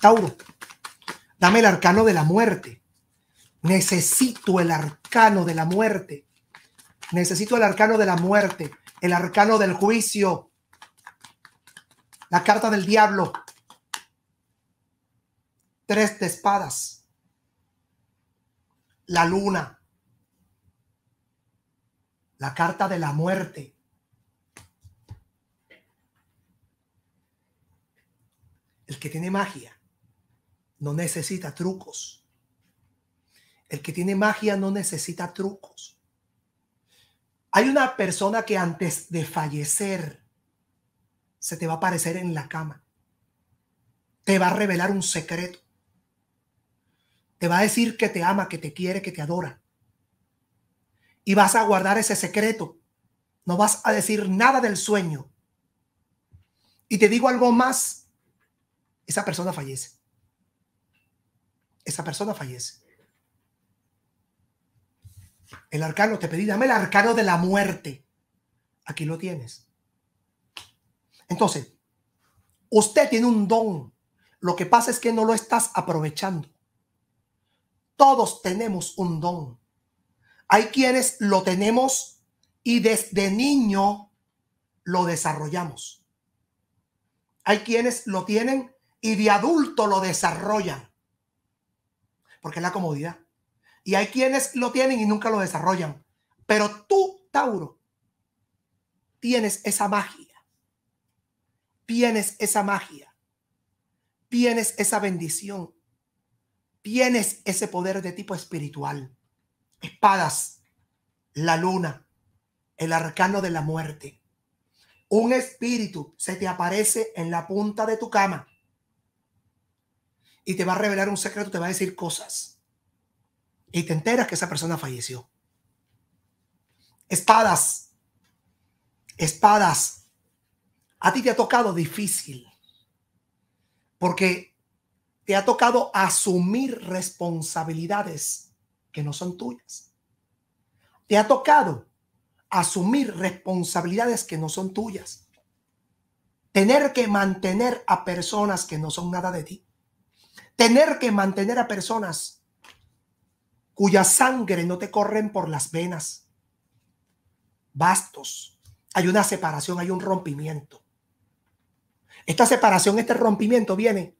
Tauro, dame el arcano de la muerte. Necesito el arcano de la muerte. Necesito el arcano de la muerte, el arcano del juicio, la carta del diablo, tres de espadas, la luna, la carta de la muerte. El que tiene magia no necesita trucos. El que tiene magia no necesita trucos. Hay una persona que antes de fallecer se te va a aparecer en la cama. Te va a revelar un secreto. Te va a decir que te ama, que te quiere, que te adora. Y vas a guardar ese secreto. No vas a decir nada del sueño. Y te digo algo más. Esa persona fallece esa persona fallece. El arcano, te pedí, dame el arcano de la muerte. Aquí lo tienes. Entonces, usted tiene un don. Lo que pasa es que no lo estás aprovechando. Todos tenemos un don. Hay quienes lo tenemos y desde niño lo desarrollamos. Hay quienes lo tienen y de adulto lo desarrollan porque es la comodidad. Y hay quienes lo tienen y nunca lo desarrollan. Pero tú, Tauro, tienes esa magia. Tienes esa magia. Tienes esa bendición. Tienes ese poder de tipo espiritual. Espadas, la luna, el arcano de la muerte. Un espíritu se te aparece en la punta de tu cama y te va a revelar un secreto, te va a decir cosas. Y te enteras que esa persona falleció. Espadas. Espadas. A ti te ha tocado difícil. Porque te ha tocado asumir responsabilidades que no son tuyas. Te ha tocado asumir responsabilidades que no son tuyas. Tener que mantener a personas que no son nada de ti tener que mantener a personas cuya sangre no te corren por las venas. Bastos. Hay una separación, hay un rompimiento. Esta separación, este rompimiento viene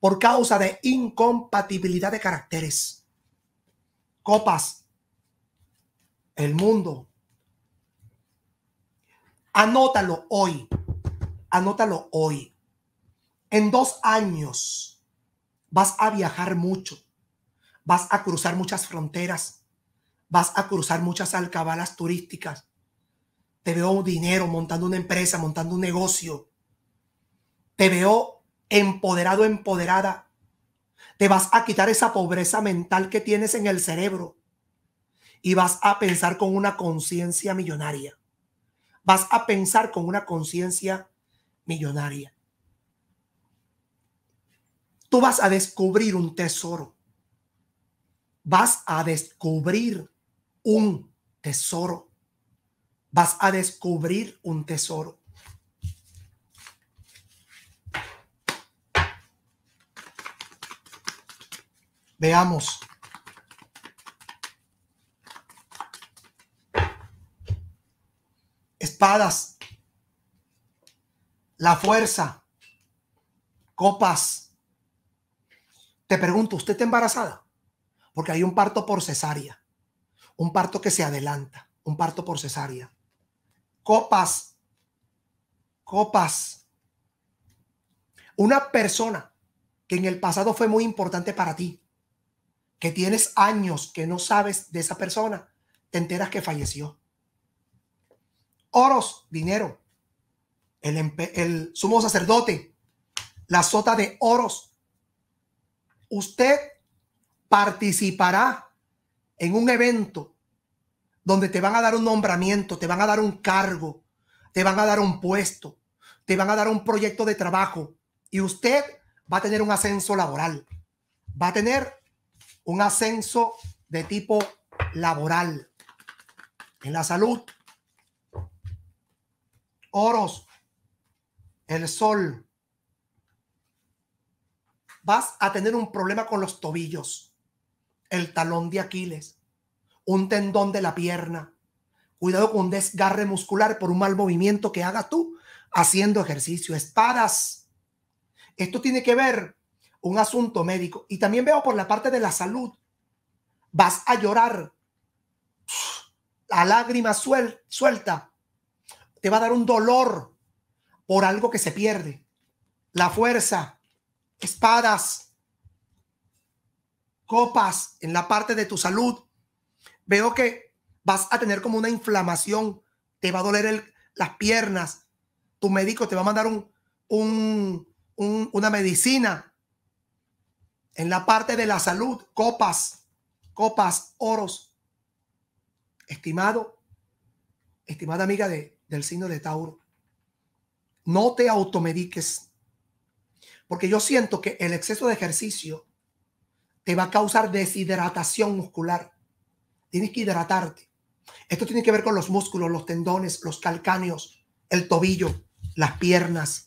por causa de incompatibilidad de caracteres. Copas, el mundo. Anótalo hoy. Anótalo hoy. En dos años vas a viajar mucho, vas a cruzar muchas fronteras, vas a cruzar muchas alcabalas turísticas. Te veo dinero montando una empresa, montando un negocio. Te veo empoderado, empoderada. Te vas a quitar esa pobreza mental que tienes en el cerebro y vas a pensar con una conciencia millonaria. Vas a pensar con una conciencia millonaria vas a descubrir un tesoro. Vas a descubrir un tesoro. Vas a descubrir un tesoro. Veamos. Espadas. La fuerza. Copas te pregunto, ¿usted está embarazada? Porque hay un parto por cesárea, un parto que se adelanta, un parto por cesárea. Copas, copas. Una persona que en el pasado fue muy importante para ti, que tienes años que no sabes de esa persona, te enteras que falleció. Oros, dinero. El, sumo sacerdote, la sota de oros usted participará en un evento donde te van a dar un nombramiento, te van a dar un cargo, te van a dar un puesto, te van a dar un proyecto de trabajo y usted va a tener un ascenso laboral, va a tener un ascenso de tipo laboral en la salud. Oros, el sol, vas a tener un problema con los tobillos, el talón de Aquiles, un tendón de la pierna. Cuidado con un desgarre muscular por un mal movimiento que hagas tú haciendo ejercicio. Espadas. Esto tiene que ver un asunto médico. Y también veo por la parte de la salud. Vas a llorar. La lágrima suel suelta. Te va a dar un dolor por algo que se pierde. La fuerza, espadas, copas en la parte de tu salud. Veo que vas a tener como una inflamación, te va a doler las piernas, tu médico te va a mandar un, un, una medicina. En la parte de la salud, copas, copas, oros. Estimado, estimada amiga de, del signo de Tauro, no te automediques, porque yo siento que el exceso de ejercicio te va a causar deshidratación muscular. Tienes que hidratarte. Esto tiene que ver con los músculos, los tendones, los calcáneos, el tobillo, las piernas.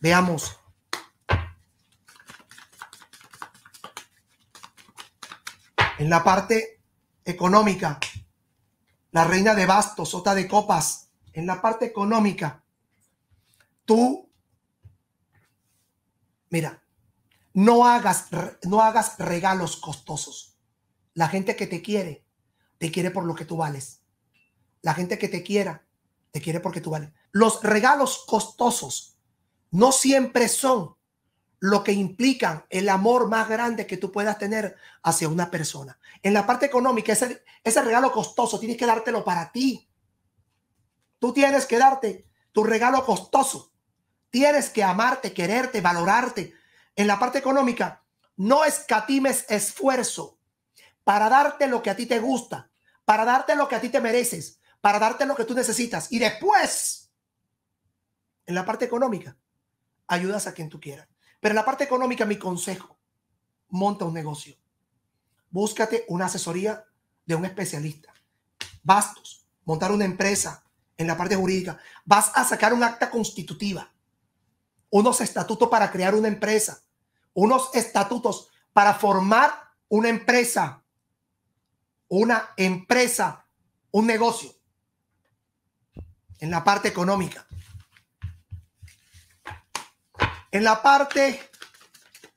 Veamos. En la parte económica, la reina de bastos, sota de copas, en la parte económica, tú Mira, no hagas, no hagas regalos costosos. La gente que te quiere, te quiere por lo que tú vales. La gente que te quiera, te quiere porque tú vales. Los regalos costosos no siempre son lo que implican el amor más grande que tú puedas tener hacia una persona. En la parte económica, ese, ese regalo costoso tienes que dártelo para ti. Tú tienes que darte tu regalo costoso Tienes que amarte, quererte, valorarte. En la parte económica, no escatimes esfuerzo para darte lo que a ti te gusta, para darte lo que a ti te mereces, para darte lo que tú necesitas. Y después, en la parte económica, ayudas a quien tú quieras. Pero en la parte económica, mi consejo, monta un negocio. Búscate una asesoría de un especialista. Bastos, montar una empresa en la parte jurídica. Vas a sacar un acta constitutiva unos estatutos para crear una empresa, unos estatutos para formar una empresa, una empresa, un negocio en la parte económica. En la parte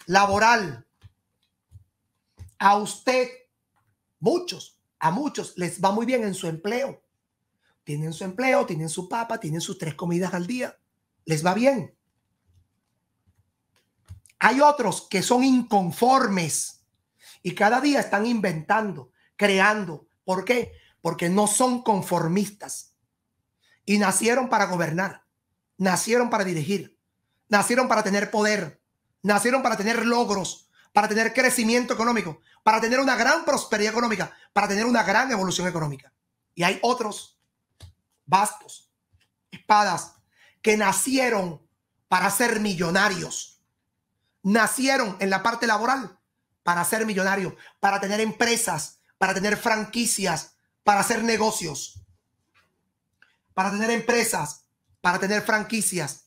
laboral, a usted, muchos, a muchos les va muy bien en su empleo. Tienen su empleo, tienen su papa, tienen sus tres comidas al día. Les va bien. Hay otros que son inconformes y cada día están inventando, creando. ¿Por qué? Porque no son conformistas y nacieron para gobernar, nacieron para dirigir, nacieron para tener poder, nacieron para tener logros, para tener crecimiento económico, para tener una gran prosperidad económica, para tener una gran evolución económica. Y hay otros bastos, espadas, que nacieron para ser millonarios nacieron en la parte laboral para ser millonarios, para tener empresas, para tener franquicias, para hacer negocios, para tener empresas, para tener franquicias,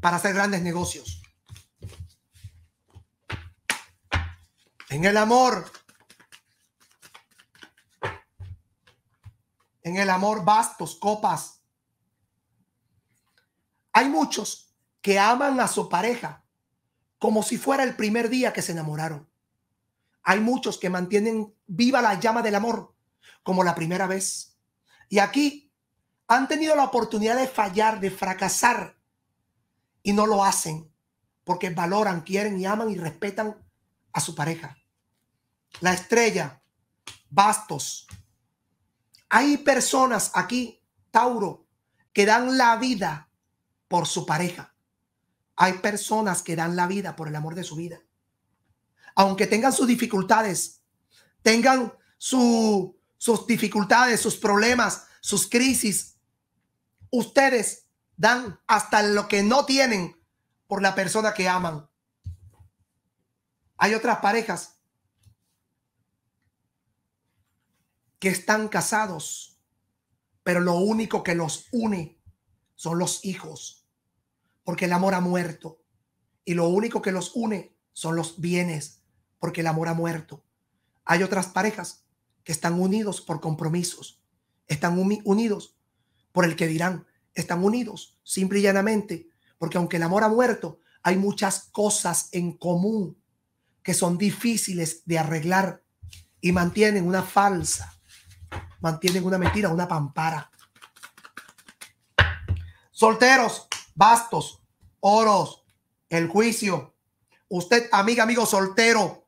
para hacer grandes negocios. En el amor, en el amor, bastos, copas. Hay muchos que aman a su pareja como si fuera el primer día que se enamoraron. Hay muchos que mantienen viva la llama del amor, como la primera vez. Y aquí han tenido la oportunidad de fallar, de fracasar, y no lo hacen, porque valoran, quieren y aman y respetan a su pareja. La estrella, bastos. Hay personas aquí, Tauro, que dan la vida por su pareja. Hay personas que dan la vida por el amor de su vida. Aunque tengan sus dificultades, tengan sus dificultades, sus problemas, sus crisis, ustedes dan hasta lo que no tienen por la persona que aman. Hay otras parejas que están casados, pero lo único que los une son los hijos porque el amor ha muerto. Y lo único que los une son los bienes, porque el amor ha muerto. Hay otras parejas que están unidos por compromisos, están unidos por el que dirán, están unidos simple y llanamente, porque aunque el amor ha muerto, hay muchas cosas en común que son difíciles de arreglar y mantienen una falsa, mantienen una mentira, una pampara. Solteros, bastos, oros, el juicio. Usted, amiga, amigo soltero,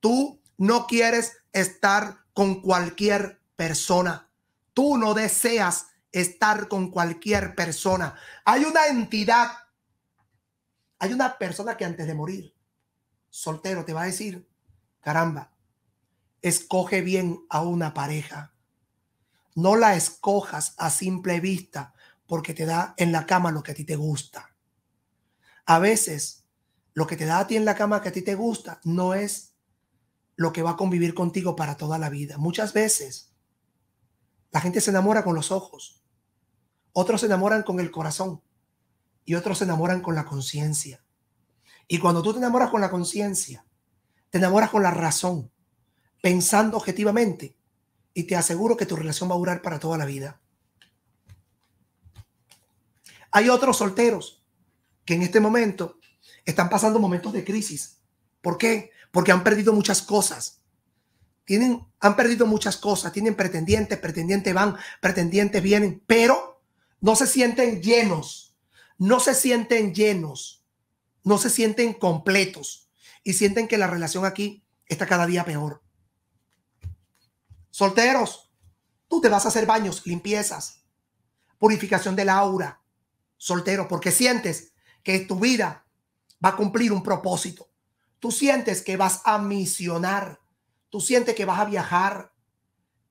tú no quieres estar con cualquier persona. Tú no deseas estar con cualquier persona. Hay una entidad, hay una persona que antes de morir, soltero, te va a decir, caramba, escoge bien a una pareja. No la escojas a simple vista porque te da en la cama lo que a ti te gusta. A veces, lo que te da a ti en la cama que a ti te gusta no es lo que va a convivir contigo para toda la vida. Muchas veces, la gente se enamora con los ojos, otros se enamoran con el corazón y otros se enamoran con la conciencia. Y cuando tú te enamoras con la conciencia, te enamoras con la razón, pensando objetivamente, y te aseguro que tu relación va a durar para toda la vida. Hay otros solteros que en este momento están pasando momentos de crisis. ¿Por qué? Porque han perdido muchas cosas. Tienen, han perdido muchas cosas. Tienen pretendientes, pretendientes van, pretendientes vienen, pero no se sienten llenos. No se sienten llenos. No se sienten completos. Y sienten que la relación aquí está cada día peor. Solteros, tú te vas a hacer baños, limpiezas, purificación del aura, soltero, porque sientes que tu vida va a cumplir un propósito. Tú sientes que vas a misionar, tú sientes que vas a viajar,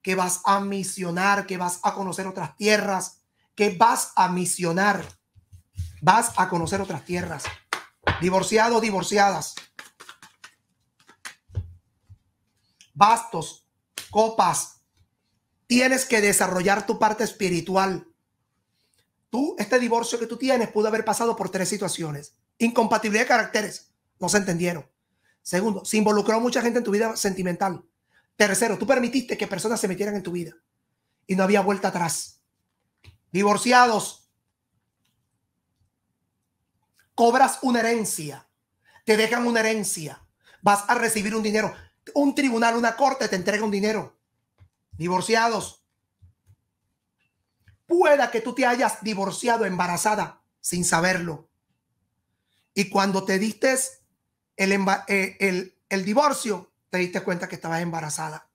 que vas a misionar, que vas a conocer otras tierras, que vas a misionar, vas a conocer otras tierras. Divorciado, divorciadas. Bastos, copas. Tienes que desarrollar tu parte espiritual tú, este divorcio que tú tienes pudo haber pasado por tres situaciones. Incompatibilidad de caracteres, no se entendieron. Segundo, se involucró mucha gente en tu vida sentimental. Tercero, tú permitiste que personas se metieran en tu vida y no había vuelta atrás. Divorciados, cobras una herencia, te dejan una herencia, vas a recibir un dinero. Un tribunal, una corte te entrega un dinero. Divorciados, Pueda que tú te hayas divorciado embarazada sin saberlo. Y cuando te diste eh, el, divorcio, te diste cuenta que estabas embarazada.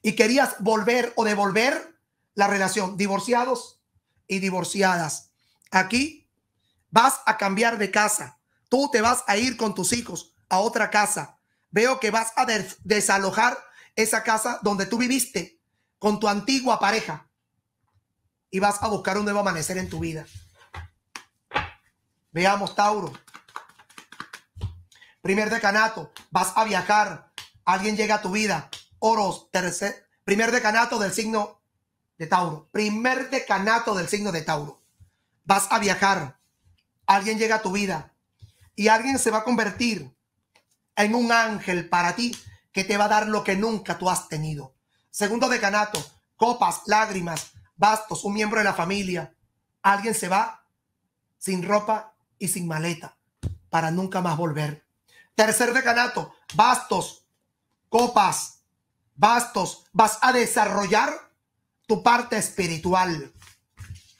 Y querías volver o devolver la relación. Divorciados y divorciadas. Aquí vas a cambiar de casa. Tú te vas a ir con tus hijos a otra casa. Veo que vas a desalojar esa casa donde tú viviste con tu antigua pareja y vas a buscar un nuevo amanecer en tu vida. Veamos, Tauro. Primer decanato, vas a viajar. Alguien llega a tu vida. Oros, tercer, primer decanato del signo de Tauro. Primer decanato del signo de Tauro. Vas a viajar. Alguien llega a tu vida. Y alguien se va a convertir en un ángel para ti que te va a dar lo que nunca tú has tenido. Segundo decanato, copas, lágrimas, Bastos, un miembro de la familia, alguien se va sin ropa y sin maleta para nunca más volver. Tercer decanato, Bastos, copas, Bastos, vas a desarrollar tu parte espiritual.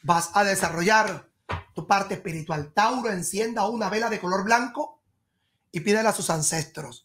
Vas a desarrollar tu parte espiritual. Tauro, encienda una vela de color blanco y pídela a sus ancestros